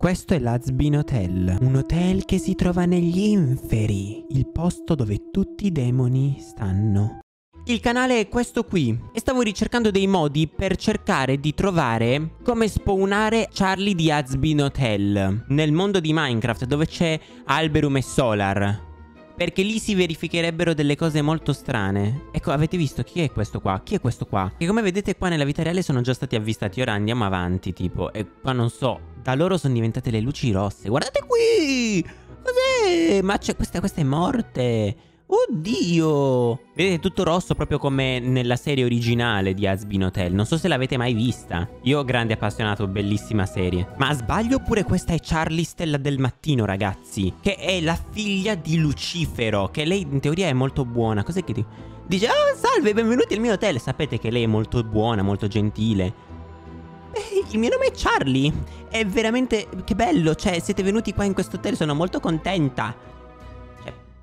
Questo è l'Azbin Hotel, un hotel che si trova negli inferi, il posto dove tutti i demoni stanno. Il canale è questo qui e stavo ricercando dei modi per cercare di trovare come spawnare Charlie di Azbin Hotel nel mondo di Minecraft dove c'è Alberum e Solar. Perché lì si verificherebbero delle cose molto strane. Ecco, avete visto? Chi è questo qua? Chi è questo qua? Che come vedete qua nella vita reale sono già stati avvistati. Ora andiamo avanti, tipo. E qua non so. Da loro sono diventate le luci rosse. Guardate qui! Cos'è? Ma c'è... Questa, questa è morte! Oddio! Vedete tutto rosso proprio come nella serie originale di Asbin Hotel. Non so se l'avete mai vista. Io grande appassionato, bellissima serie. Ma sbaglio oppure questa è Charlie Stella del Mattino, ragazzi? Che è la figlia di Lucifero, che lei in teoria è molto buona. Cos'è che ti... Dice, oh, salve, benvenuti al mio hotel. Sapete che lei è molto buona, molto gentile. Eh, il mio nome è Charlie. È veramente... Che bello, cioè, siete venuti qua in questo hotel, sono molto contenta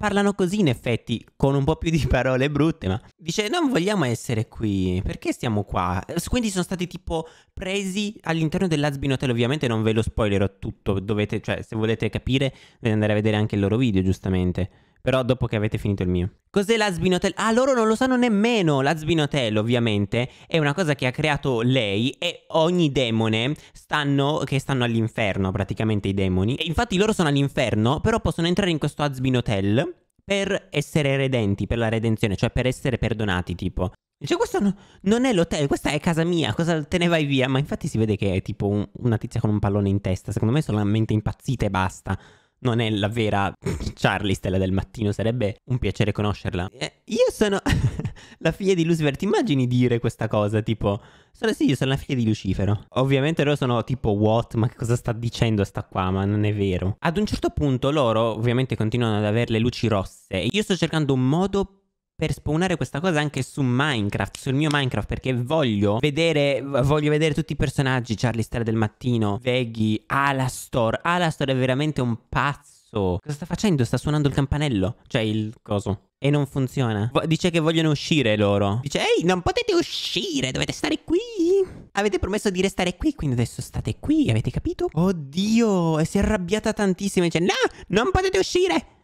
parlano così in effetti, con un po' più di parole brutte, ma dice non vogliamo essere qui, perché siamo qua? Quindi sono stati tipo presi all'interno dell'Asbin Hotel, ovviamente non ve lo spoilerò tutto, dovete, cioè se volete capire dovete andare a vedere anche il loro video giustamente però dopo che avete finito il mio. Cos'è la sbinotella? Ah, loro non lo sanno nemmeno. La sbinotella, ovviamente, è una cosa che ha creato lei e ogni demone stanno, che stanno all'inferno, praticamente i demoni. E infatti loro sono all'inferno, però possono entrare in questo Asbin Hotel per essere redenti, per la redenzione, cioè per essere perdonati, tipo. Dice, cioè, questo no, non è l'hotel, questa è casa mia, cosa te ne vai via? Ma infatti si vede che è tipo un, una tizia con un pallone in testa, secondo me è solamente impazzita e basta non è la vera Charlie Stella del mattino, sarebbe un piacere conoscerla. Eh, io sono la figlia di Lucifer, ti immagini dire questa cosa, tipo, sono, sì, io sono la figlia di Lucifero. Ovviamente loro sono tipo, what, ma che cosa sta dicendo sta qua, ma non è vero. Ad un certo punto loro ovviamente continuano ad avere le luci rosse e io sto cercando un modo per per spawnare questa cosa anche su Minecraft, sul mio Minecraft, perché voglio vedere, voglio vedere tutti i personaggi, Charlie Star del mattino, Veggie, Alastor. Alastor è veramente un pazzo. Cosa sta facendo? Sta suonando il campanello, cioè il coso. E non funziona. dice che vogliono uscire loro. Dice, ehi, non potete uscire, dovete stare qui. Avete promesso di restare qui, quindi adesso state qui, avete capito? Oddio, e si è arrabbiata tantissimo. Dice, no, non potete uscire,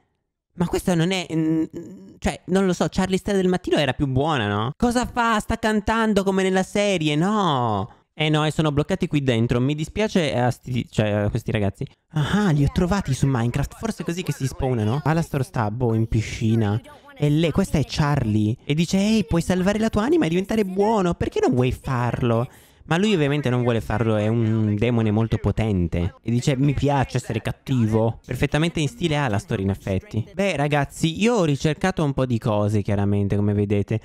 ma questa non è... Mm, mm, cioè, non lo so, Charlie Stella del mattino era più buona, no? Cosa fa? Sta cantando come nella serie, no? Eh no, e sono bloccati qui dentro. Mi dispiace a, sti, cioè, a questi ragazzi. Ah, li ho trovati su Minecraft. Forse è così che si spawnano. Alastor sta, boh, in piscina. E lei, questa è Charlie. E dice, ehi, puoi salvare la tua anima e diventare buono. Perché non vuoi farlo? Ma lui ovviamente non vuole farlo, è un demone molto potente. E dice, mi piace essere cattivo. Perfettamente in stile ha la storia in effetti. Beh ragazzi, io ho ricercato un po' di cose chiaramente, come vedete.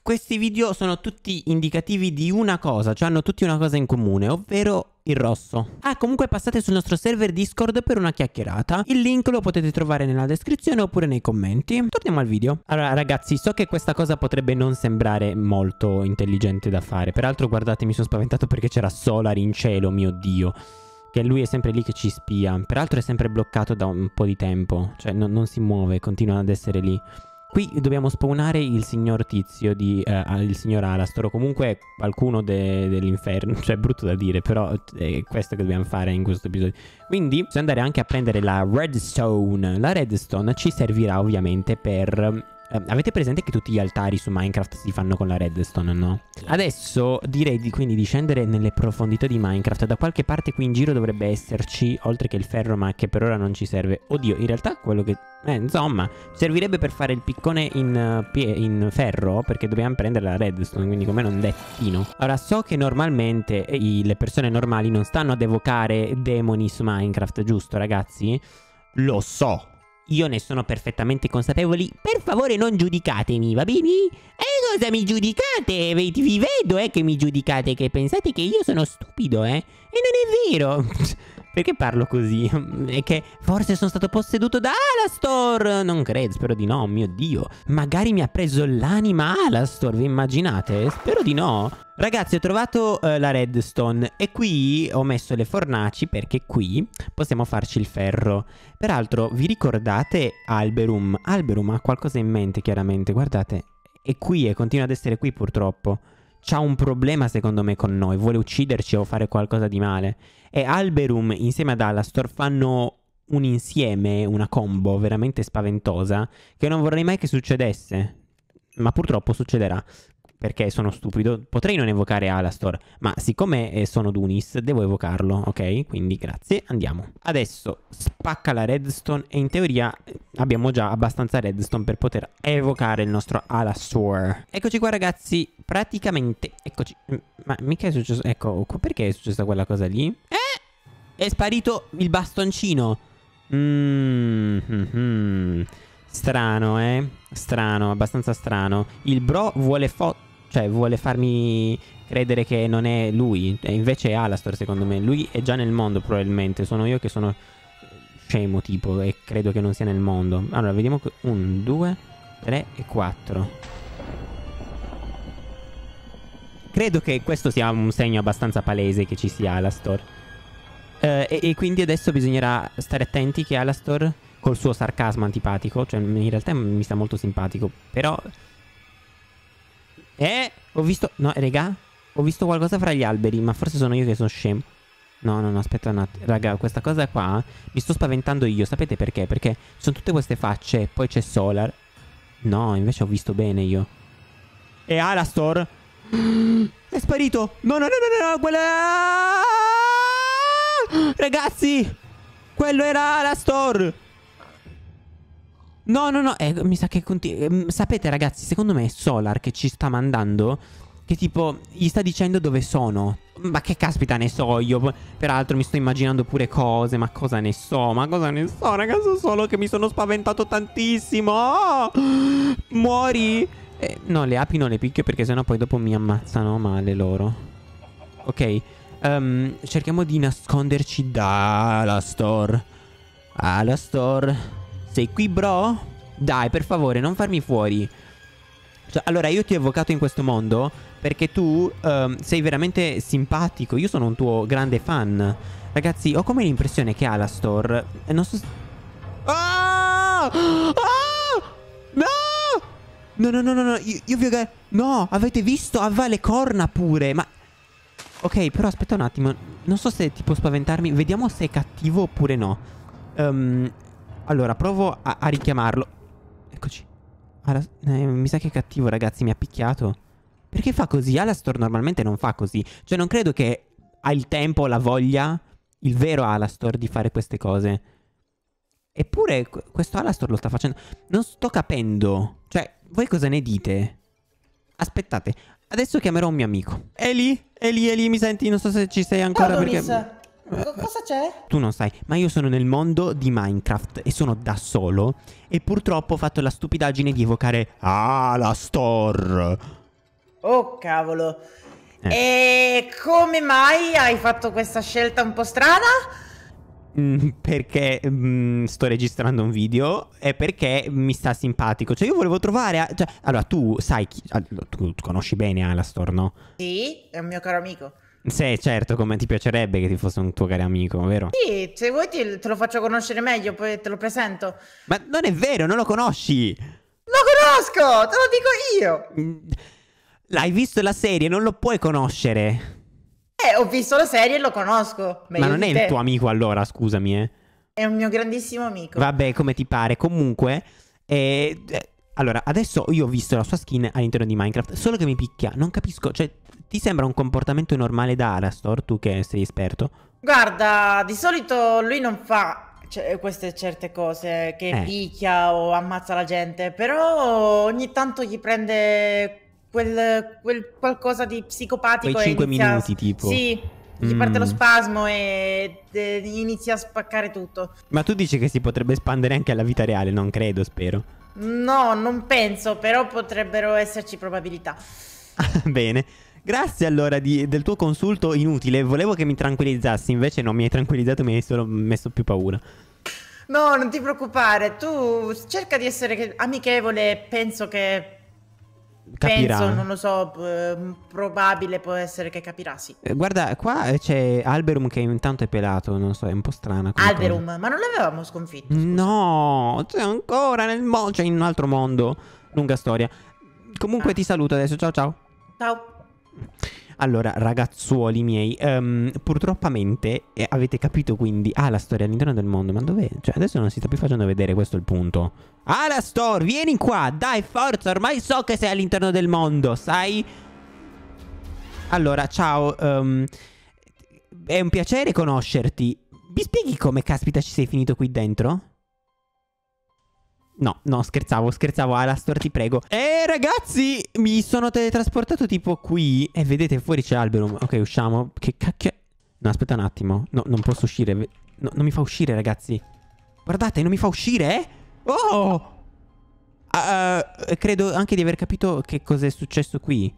Questi video sono tutti indicativi di una cosa, cioè hanno tutti una cosa in comune, ovvero il rosso. Ah, comunque passate sul nostro server Discord per una chiacchierata. Il link lo potete trovare nella descrizione oppure nei commenti. Torniamo al video. Allora ragazzi, so che questa cosa potrebbe non sembrare molto intelligente da fare. Peraltro guardate, mi sono spaventato perché c'era Solar in cielo, mio dio che lui è sempre lì che ci spia. Peraltro è sempre bloccato da un po' di tempo, cioè no, non si muove, continua ad essere lì. Qui dobbiamo spawnare il signor Tizio di, uh, il signor Alastor o comunque qualcuno de dell'inferno, cioè è brutto da dire, però eh, è questo che dobbiamo fare in questo episodio. Quindi bisogna andare anche a prendere la redstone. La redstone ci servirà ovviamente per Uh, avete presente che tutti gli altari su Minecraft si fanno con la redstone, no? Adesso direi di, quindi di scendere nelle profondità di Minecraft. Da qualche parte qui in giro dovrebbe esserci, oltre che il ferro, ma che per ora non ci serve. Oddio, in realtà quello che... Eh, insomma, servirebbe per fare il piccone in, eh, in ferro, perché dobbiamo prendere la redstone, quindi con me non dettino. Allora, so che normalmente eh, i... le persone normali non stanno ad evocare demoni su Minecraft, giusto ragazzi? Lo so, io ne sono perfettamente consapevoli. Per favore non giudicatemi, va bene? E cosa mi giudicate? Vi vedo, eh, che mi giudicate, che pensate che io sono stupido, eh? E non è vero. Perché parlo così? È che forse sono stato posseduto da Alastor! Non credo, spero di no, mio Dio. Magari mi ha preso l'anima Alastor, vi immaginate? Spero di no. Ragazzi ho trovato eh, la redstone e qui ho messo le fornaci perché qui possiamo farci il ferro. Peraltro vi ricordate Alberum? Alberum ha qualcosa in mente chiaramente, guardate. È qui e eh, continua ad essere qui purtroppo. C'ha un problema secondo me con noi, vuole ucciderci o fare qualcosa di male. E Alberum insieme ad Alastor fanno un insieme, una combo veramente spaventosa che non vorrei mai che succedesse. Ma purtroppo succederà perché sono stupido, potrei non evocare Alastor, ma siccome eh, sono Dunis, devo evocarlo, ok? Quindi grazie, andiamo. Adesso spacca la redstone e in teoria eh, abbiamo già abbastanza redstone per poter evocare il nostro Alastor. Eccoci qua ragazzi, praticamente, eccoci. Ma mica è successo, ecco, perché è successa quella cosa lì? Eh! È sparito il bastoncino. Mmm... Mm -hmm. Strano, eh? Strano, abbastanza strano. Il bro vuole fottere cioè vuole farmi credere che non è lui. E invece è Alastor, secondo me. Lui è già nel mondo, probabilmente. Sono io che sono scemo, tipo, e credo che non sia nel mondo. Allora, vediamo. 1, 2, 3 e 4. Credo che questo sia un segno abbastanza palese che ci sia Alastor. Eh, e, e quindi adesso bisognerà stare attenti che Alastor, col suo sarcasmo antipatico, cioè in realtà mi sta molto simpatico, però eh, ho visto... No, regà, ho visto qualcosa fra gli alberi, ma forse sono io che sono scemo. No, no, no, aspetta un attimo. Raga, questa cosa qua mi sto spaventando io. Sapete perché? Perché sono tutte queste facce e poi c'è Solar. No, invece ho visto bene io. E Alastor? È sparito. No, no, no, no, no, no. Quella... Ragazzi, quello era Alastor. No, no, no, eh, mi sa che continua. Ehm, sapete, ragazzi, secondo me è Solar che ci sta mandando. Che tipo, gli sta dicendo dove sono. Ma che caspita ne so io. Peraltro mi sto immaginando pure cose. Ma cosa ne so? Ma cosa ne so, ragazzi? Solo che mi sono spaventato tantissimo. Oh! Muori. Eh, no, le api non le picchio perché sennò poi dopo mi ammazzano male loro. Ok. Um, cerchiamo di nasconderci dalla store. Alla store. Sei cioè, qui bro? Dai per favore non farmi fuori cioè, Allora io ti ho evocato in questo mondo Perché tu um, sei veramente simpatico Io sono un tuo grande fan Ragazzi ho come l'impressione che Alastor eh, Non so Ah! Ah! No! No, no, no, no, no, io, io vi ho... No, avete visto? Aveva le corna pure, ma... Ok, però aspetta un attimo. Non so se ti può spaventarmi. Vediamo se è cattivo oppure no. Um, allora, provo a, a richiamarlo. Eccoci. Alas, eh, mi sa che è cattivo, ragazzi, mi ha picchiato. Perché fa così? Alastor normalmente non fa così. Cioè, non credo che ha il tempo, la voglia, il vero Alastor, di fare queste cose. Eppure questo Alastor lo sta facendo. Non sto capendo. Cioè, voi cosa ne dite? Aspettate, adesso chiamerò un mio amico. Eli? Eli, Eli, mi senti? Non so se ci sei ancora Ciao, perché... Miss. Cosa c'è? Tu non sai, ma io sono nel mondo di Minecraft e sono da solo e purtroppo ho fatto la stupidaggine di evocare Alastor. Ah, oh cavolo. Eh. E come mai hai fatto questa scelta un po' strana? Mm, perché mm, sto registrando un video e perché mi sta simpatico. Cioè, io volevo trovare. A... Cioè, allora, tu sai chi. Allora, tu conosci bene Alastor, eh, no? Sì, è un mio caro amico. Sì, certo, come ti piacerebbe che ti fosse un tuo caro amico, vero? Sì, se vuoi te, te lo faccio conoscere meglio, poi te lo presento. Ma non è vero, non lo conosci! Lo conosco, te lo dico io! Mm, L'hai visto la serie, non lo puoi conoscere. Eh, ho visto la serie e lo conosco. Meglio Ma non è il tuo amico allora, scusami, eh. È un mio grandissimo amico. Vabbè, come ti pare. Comunque, eh, allora, adesso io ho visto la sua skin all'interno di Minecraft, solo che mi picchia. Non capisco, cioè, ti sembra un comportamento normale da Alastor, tu che sei esperto? Guarda, di solito lui non fa queste certe cose che eh. picchia o ammazza la gente, però ogni tanto gli prende quel, quel qualcosa di psicopatico. Quei 5 inizia... minuti tipo. Sì, gli mm. parte lo mm. spasmo e inizia a spaccare tutto. Ma tu dici che si potrebbe espandere anche alla vita reale? Non credo, spero. No, non penso, però potrebbero esserci probabilità. Bene. Grazie allora di, del tuo consulto inutile. Volevo che mi tranquillizzassi, invece no, mi hai tranquillizzato, mi hai solo messo più paura. No, non ti preoccupare, tu cerca di essere amichevole, penso che... Capirà. Penso, non lo so, ehm, probabile può essere che capirà, sì. Eh, guarda, qua eh, c'è Alberum che intanto è pelato, non so, è un po' strana. Alberum, cosa. ma non l'avevamo sconfitto? Scusa. No, c'è ancora nel mondo, c'è in un altro mondo. Lunga storia. Comunque ah. ti saluto adesso, ciao ciao. Ciao. Allora, ragazzuoli miei, um, ehm, purtroppo eh, avete capito quindi... Ah, la storia all'interno del mondo, ma dove? Cioè, adesso non si sta più facendo vedere, questo è il punto. Alastor, ah, vieni qua, dai, forza, ormai so che sei all'interno del mondo, sai? Allora, ciao, um, è un piacere conoscerti. Mi spieghi come caspita ci sei finito qui dentro? No, no, scherzavo, scherzavo. Alastor, ti prego. Eh, ragazzi, mi sono teletrasportato tipo qui. E eh, vedete, fuori c'è Alberum. Ok, usciamo. Che cacchio... No, aspetta un attimo. No, non posso uscire. No, non mi fa uscire, ragazzi. Guardate, non mi fa uscire, eh? Oh! Uh, credo anche di aver capito che cosa è successo qui.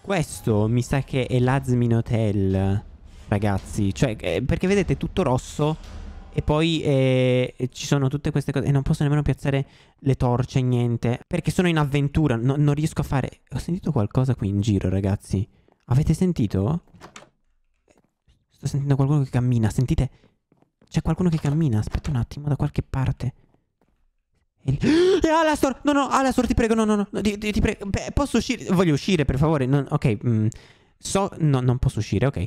Questo mi sa che è l'Azmin Hotel, ragazzi. Cioè, eh, perché vedete, è tutto rosso e poi eh, ci sono tutte queste cose. E non posso nemmeno piazzare le torce, niente. Perché sono in avventura. No, non riesco a fare. Ho sentito qualcosa qui in giro, ragazzi. Avete sentito? Sto sentendo qualcuno che cammina. Sentite? C'è qualcuno che cammina. Aspetta un attimo, da qualche parte. Il... E Alastor! No, no, Alastor, ti prego, no, no, no, ti, ti, ti prego. Beh, posso uscire? Voglio uscire, per favore. Non... ok, mm. so... No, non posso uscire, ok.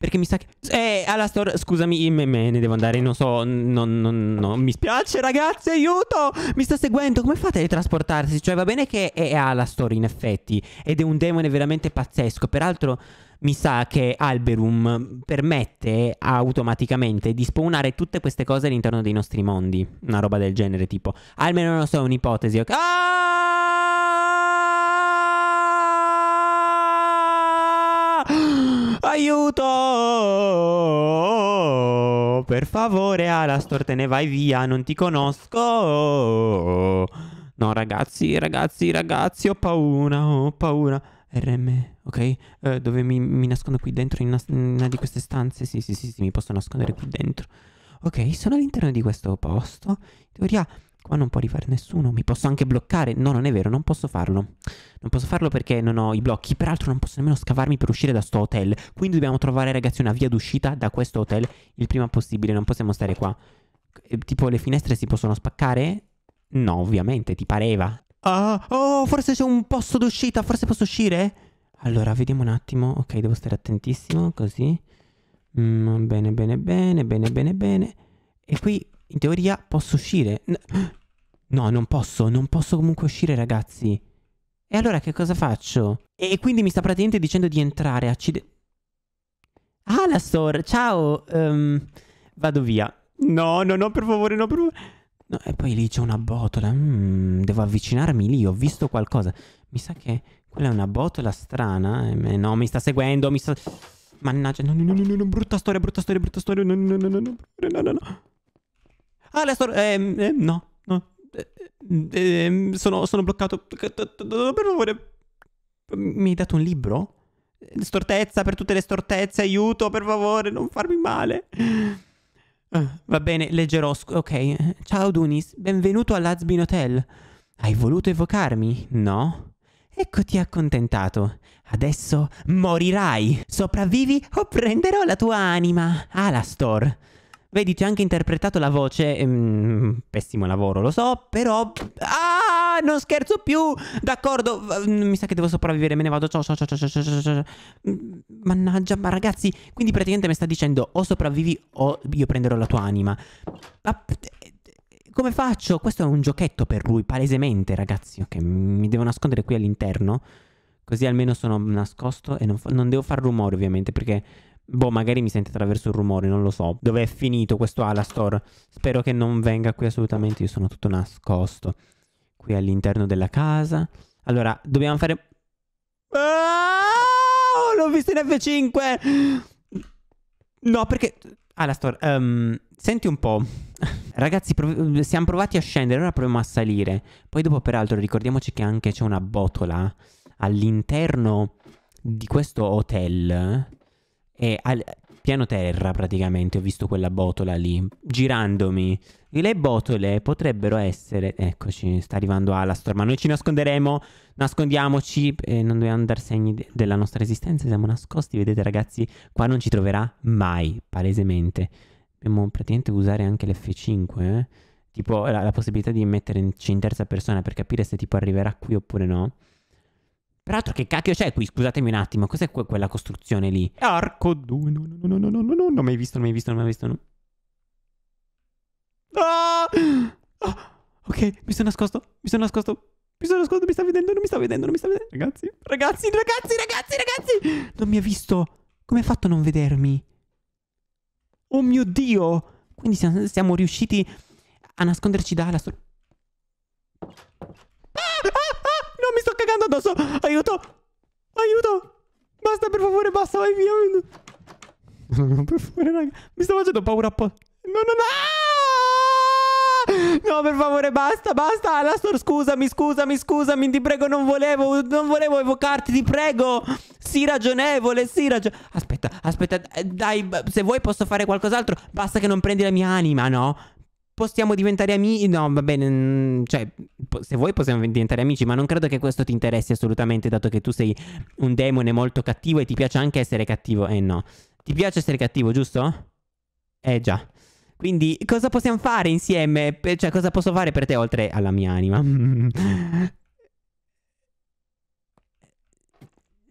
Perché mi sa che... Eh, alla store... Scusami, me, me ne devo andare, non so... Non, non, non, mi spiace, ragazzi, aiuto! Mi sta seguendo, come fate a teletrasportarsi? Cioè, va bene che è Alastor, in effetti, ed è un demone veramente pazzesco. Peraltro mi sa che Alberum permette automaticamente di spawnare tutte queste cose all'interno dei nostri mondi. Una roba del genere, tipo. Almeno non so, è un'ipotesi. Ok? Ah! Aiuto! Per favore, Alastor, te ne vai via, non ti conosco. No, ragazzi, ragazzi, ragazzi, ho paura, ho paura. RM, ok? Uh, dove mi, mi, nascondo qui dentro, in una, in una di queste stanze? Sì, sì, sì, sì, mi posso nascondere qui dentro. Ok, sono all'interno di questo posto. In teoria Qua non può rifare nessuno, mi posso anche bloccare. No, non è vero, non posso farlo. Non posso farlo perché non ho i blocchi. Peraltro non posso nemmeno scavarmi per uscire da sto hotel. Quindi dobbiamo trovare, ragazzi, una via d'uscita da questo hotel il prima possibile. Non possiamo stare qua. E, eh, tipo, le finestre si possono spaccare? No, ovviamente, ti pareva. Ah, oh, forse c'è un posto d'uscita, forse posso uscire? Allora, vediamo un attimo. Ok, devo stare attentissimo, così. Mm, bene, bene, bene, bene, bene, bene. E qui in teoria posso uscire. No, non posso, non posso comunque uscire ragazzi. E allora che cosa faccio? E quindi mi sta praticamente dicendo di entrare, accide... Ah, la store, ciao! Um, vado via. No, no, no, per favore, no, per favore. No, e poi lì c'è una botola. Mm, devo avvicinarmi lì, ho visto qualcosa. Mi sa che quella è una botola strana. no, mi sta seguendo, mi sta... Mannaggia, no, no, no, no, no, brutta storia, brutta storia, brutta storia. No, no, no, no, no, no, no, no. Ah, Lestor, ehm, ehm, no, no. Eh, eh, ehm, sono, sono bloccato. Per favore. Mi hai dato un libro? Stortezza per tutte le stortezze, aiuto, per favore, non farmi male. Ah, va bene, leggerò. ok. Ciao Dunis, benvenuto all'Azbin Hotel. Hai voluto evocarmi? No? Eccoti accontentato. Adesso morirai. Sopravvivi o prenderò la tua anima. Alastor. Ah, Vedi, ti ho anche interpretato la voce. Ehm, pessimo lavoro, lo so, però. Ah, non scherzo più! D'accordo, mi sa che devo sopravvivere, me ne vado. Ciao, ciao, ciao, ciao, ciao, ciao, ciao. Mm, mannaggia, ma ragazzi, quindi praticamente mi sta dicendo o sopravvivi o io prenderò la tua anima. Ma. Come faccio? Questo è un giochetto per lui, palesemente, ragazzi. Ok, mi devo nascondere qui all'interno. Così almeno sono nascosto e non, non devo far rumore, ovviamente, perché Boh, magari mi sente attraverso il rumore, non lo so. Dov'è finito questo Alastor? Spero che non venga qui assolutamente, io sono tutto nascosto. Qui all'interno della casa. Allora, dobbiamo fare... Ah, l'ho visto in F5! No, perché... Alastor, um, ehm, senti un po'. Ragazzi, prov- siamo provati a scendere, ora proviamo a salire. Poi dopo, peraltro, ricordiamoci che anche c'è una botola all'interno di questo hotel e al piano terra praticamente ho visto quella botola lì, girandomi. Le botole potrebbero essere... Eccoci, sta arrivando Alastor, ma noi ci nasconderemo, nascondiamoci e non dobbiamo dar segni de della nostra esistenza, siamo nascosti, vedete ragazzi, qua non ci troverà mai, palesemente. Dobbiamo praticamente usare anche l'F5, eh? tipo la, la possibilità di metterci in terza persona per capire se tipo arriverà qui oppure no. Peraltro che cacchio c'è qui? Scusatemi un attimo, cos'è que- quella costruzione lì? Arco 2, no, no, no, no, no, no, no, non ho mai visto, non ho mai visto, non ho mai visto. No. Ah! Ah! Ok, mi sono nascosto, mi sono nascosto. Mi sono nascosto, mi sta vedendo, non mi sta vedendo, non mi sta vedendo. Ragazzi, ragazzi, ragazzi, ragazzi, ragazzi. Non mi ha visto. Come ha fatto a non vedermi? Oh mio Dio. Quindi siamo, siamo riusciti a nasconderci dalla... Ah! Ah! mi sto cagando addosso. Aiuto. Aiuto. Basta, per favore, basta, vai via. No, per favore, raga. Mi sto facendo paura po'. No, no, no. Ah! No, per favore, basta, basta. Alastor, scusami, scusami, scusami. Ti prego, non volevo, non volevo evocarti, ti prego. Sii ragionevole, sii ragionevole. Aspetta, aspetta, dai, se vuoi posso fare qualcos'altro. Basta che non prendi la mia anima, no? possiamo diventare amici. No, va bene. Mm, cioè, se vuoi possiamo diventare amici, ma non credo che questo ti interessi assolutamente, dato che tu sei un demone molto cattivo e ti piace anche essere cattivo. Eh no. Ti piace essere cattivo, giusto? Eh già. Quindi cosa possiamo fare insieme? cioè, cosa posso fare per te oltre alla mia anima?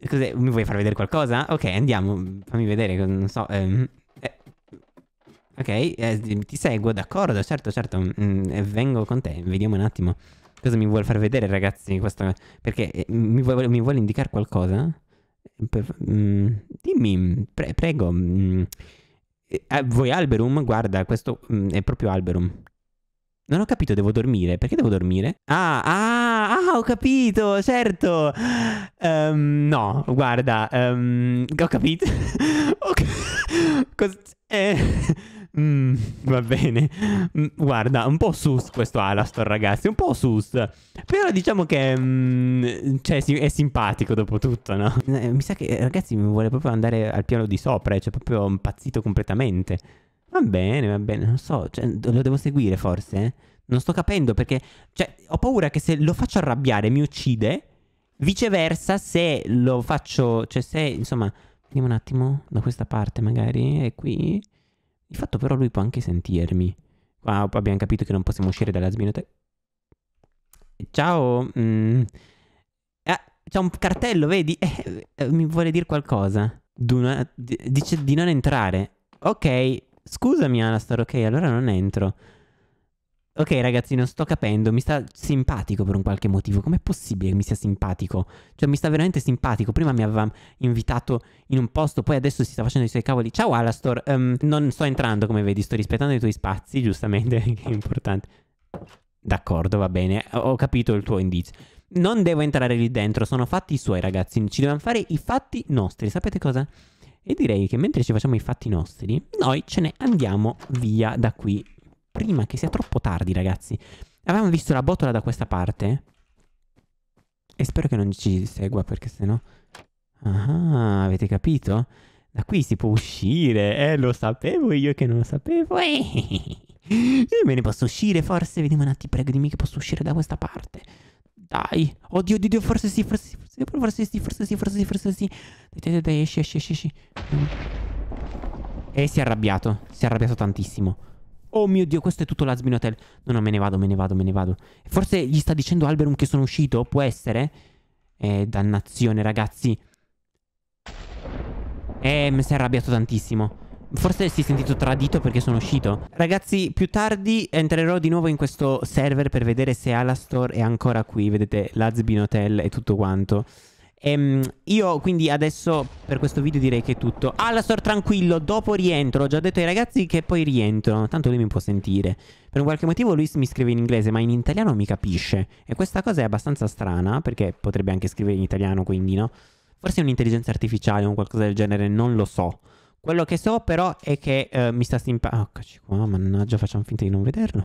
Cos'è? Mi vuoi far vedere qualcosa? Ok, andiamo. Fammi vedere, non so. Ehm. Ok, eh, ti seguo, d'accordo, certo, certo, mm, mm eh, vengo con te, vediamo un attimo. Cosa mi vuol far vedere, ragazzi? Questo, perché eh, mi, vuole, mi vuole, indicare qualcosa? Eh, per, mm, dimmi, pre, prego. Mm, eh, ah, vuoi Alberum? Guarda, questo mm, è proprio Alberum. Non ho capito, devo dormire. Perché devo dormire? Ah, ah, ah, ho capito, certo. Um, no, guarda, um, ho capito. ho capito. Cos- eh. Mm, va bene. Mm, guarda, un po' sus questo Alastor, ragazzi. Un po' sus. Però diciamo che mm, cioè, è simpatico dopo tutto, no? Eh, mi sa che, ragazzi, mi vuole proprio andare al piano di sopra. Eh, cioè, proprio impazzito completamente. Va bene, va bene. Non so, cioè, lo devo seguire forse. Eh? Non sto capendo perché... Cioè, ho paura che se lo faccio arrabbiare mi uccide. Viceversa, se lo faccio... Cioè, se, insomma... Vediamo un attimo da questa parte magari. è qui... Di fatto però lui può anche sentirmi. Ah, abbiamo capito che non possiamo uscire dalla sbinoteca. Ciao. Mm. Ah, c'è un cartello, vedi? Eh, eh mi vuole dire qualcosa. D'una, dice di non entrare. Ok, scusami Anastar, ok, allora non entro. Ok ragazzi, non sto capendo, mi sta simpatico per un qualche motivo. Com'è possibile che mi sia simpatico? Cioè mi sta veramente simpatico. Prima mi aveva invitato in un posto, poi adesso si sta facendo i suoi cavoli. Ciao Alastor, um, non sto entrando come vedi, sto rispettando i tuoi spazi, giustamente, che è importante. D'accordo, va bene, ho capito il tuo indizio. Non devo entrare lì dentro, sono fatti i suoi ragazzi, ci dobbiamo fare i fatti nostri, sapete cosa? E direi che mentre ci facciamo i fatti nostri, noi ce ne andiamo via da qui prima che sia troppo tardi, ragazzi. Avevamo visto la botola da questa parte. E spero che non ci segua, perché sennò... Ah, avete capito? Da qui si può uscire. Eh, lo sapevo io che non lo sapevo. Eh, eh, eh. Io me ne posso uscire, forse. Vediamo un attimo, prego, dimmi che posso uscire da questa parte. Dai. Oddio, oddio, oddio, forse sì, forse sì, forse sì, forse sì, forse sì, forse sì. Dai, dai, dai, esci, esci, esci. E si è arrabbiato. Si è arrabbiato tantissimo. Oh mio Dio, questo è tutto l'Asbin Hotel. No, no, me ne vado, me ne vado, me ne vado. Forse gli sta dicendo Alberum che sono uscito? Può essere? Eh, dannazione, ragazzi. Eh, mi si è arrabbiato tantissimo. Forse si è sentito tradito perché sono uscito. Ragazzi, più tardi entrerò di nuovo in questo server per vedere se Alastor è ancora qui. Vedete, l'Azbin Hotel e tutto quanto. Ehm, io quindi adesso per questo video direi che è tutto. Alla ah, store tranquillo, dopo rientro. Ho già detto ai ragazzi che poi rientro. Tanto lui mi può sentire. Per un qualche motivo lui mi scrive in inglese, ma in italiano mi capisce. E questa cosa è abbastanza strana, perché potrebbe anche scrivere in italiano, quindi no? Forse è un'intelligenza artificiale o qualcosa del genere, non lo so. Quello che so però è che eh, mi sta simpatico. Ah, oh, qua, mannaggia, facciamo finta di non vederlo.